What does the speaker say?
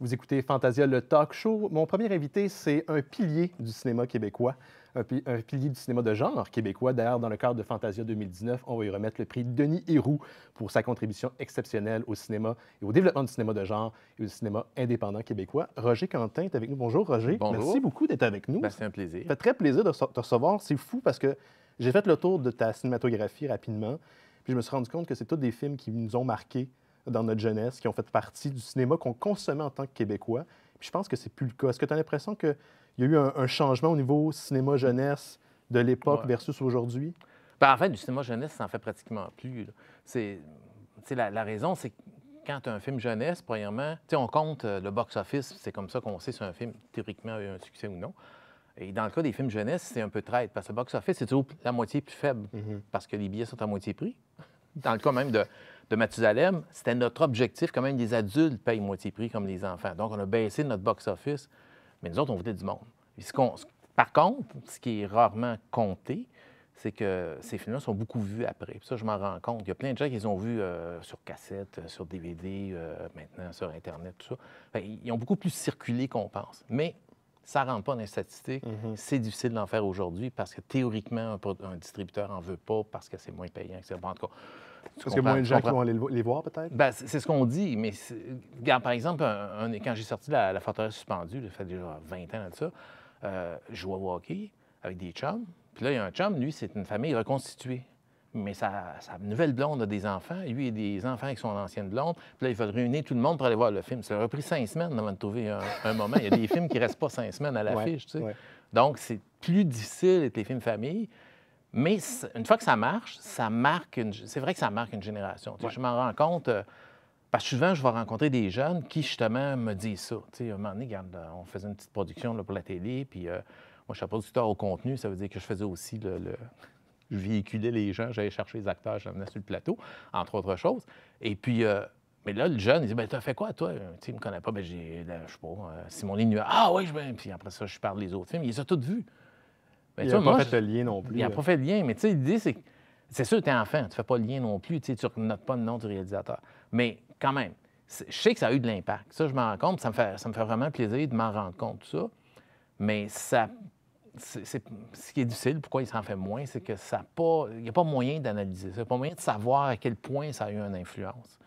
Vous écoutez Fantasia, le talk show. Mon premier invité, c'est un pilier du cinéma québécois, un, pilier du cinéma de genre québécois. D'ailleurs, dans le cadre de Fantasia 2019, on va y remettre le prix Denis Héroux pour sa contribution exceptionnelle au cinéma et au développement du cinéma de genre et au cinéma indépendant québécois. Roger Quentin est avec nous. Bonjour, Roger. Bonjour. Merci beaucoup d'être avec nous. Ben, c'est un plaisir. Ça très plaisir de te recevoir. C'est fou parce que j'ai fait le tour de ta cinématographie rapidement, puis je me suis rendu compte que c'est tous des films qui nous ont marqués dans notre jeunesse, qui ont fait partie du cinéma qu'on consommait en tant que Québécois. Puis je pense que c'est plus le cas. Est-ce que tu as l'impression qu'il y a eu un, changement au niveau cinéma jeunesse de l'époque versus aujourd'hui? Ben, en fait, du cinéma jeunesse, ça en fait pratiquement plus. C'est la, la raison, c'est que quand tu as un film jeunesse, premièrement, on compte euh, le box-office, c'est comme ça qu'on sait si un film théoriquement a eu un succès ou non. Et dans le cas des films jeunesse, c'est un peu traître parce que le box-office, c'est toujours la moitié plus faible, mm-hmm. parce que les billets sont à moitié prix. Dans le cas même de, de Mathusalem, c'était notre objectif quand même, les adultes payent moitié prix comme les enfants. Donc, on a baissé notre box-office, mais nous autres, on voulait du monde. par contre, ce qui est rarement compté, c'est que ces films-là sont beaucoup vus après. ça, je m'en rends compte. Il y a plein de gens qui les ont vus euh, sur cassette, euh, sur DVD, euh, maintenant sur Internet, tout ça. ils ont beaucoup plus circulé qu'on pense. Mais ça ne rentre pas dans les statistiques. Mhm. C'est difficile d'en faire aujourd'hui parce que théoriquement, un, distributeur n'en veut pas parce que c'est moins payant, etc. En tout cas, parce qu'il y a moins de gens qui vont aller les voir, peut-être? Ben, c'est ce qu'on dit, mais regarde, par exemple, quand j'ai sorti la, la forteresse suspendue, ça fait déjà 20 ans de ça, euh, je jouais au avec des chums. Puis là, il y a un chum, lui, c'est une famille reconstituée mais sa, nouvelle blonde a des enfants, lui a des enfants qui sont ancienne blonde. Puis là, il veulent réunir tout le monde pour aller voir le film. Ça a pris cinq semaines avant de trouver un, moment. Il y a des films qui ne restent pas cinq semaines à l'affiche, tu sais. Donc, c'est plus difficile avec les films famille. Mais une fois que ça marche, ça marque une... c'est vrai que ça marque une génération. Je m'en rends compte euh, parce que souvent, je vais rencontrer des jeunes qui, justement, me disent ça. Tu sais, un moment donné, euh, on faisait une petite production pour la télé, puis euh, moi, je suis producteur au contenu, ça veut dire que je faisais aussi le je véhiculais les gens, j'allais chercher les acteurs, venais sur le plateau, entre autres choses. Et puis, euh, mais là, le jeune, il dit Ben, t'as fait quoi, toi Tu me connais pas, ben, j'ai, je sais pas, euh, Simon Lignuel. Ah, oui, je ben, Puis après ça, je parle des autres films. Il les a tous vus. Ben, il n'a pas fait de lien non plus. Il n'a pas fait de lien, mais tu sais, l'idée, c'est c'est sûr, tu es enfant, tu fais pas le lien non plus, tu ne notes pas le nom du réalisateur. Mais quand même, je sais que ça a eu de l'impact. Ça, je m'en rends compte, ça me, fait, ça me fait vraiment plaisir de m'en rendre compte, ça. Mais ça ce qui est difficile, pourquoi il s'en fait moins, c'est que ça pas, il n'y a pas moyen d'analyser ça. Il n'y a pas moyen de savoir à quel point ça a eu une influence.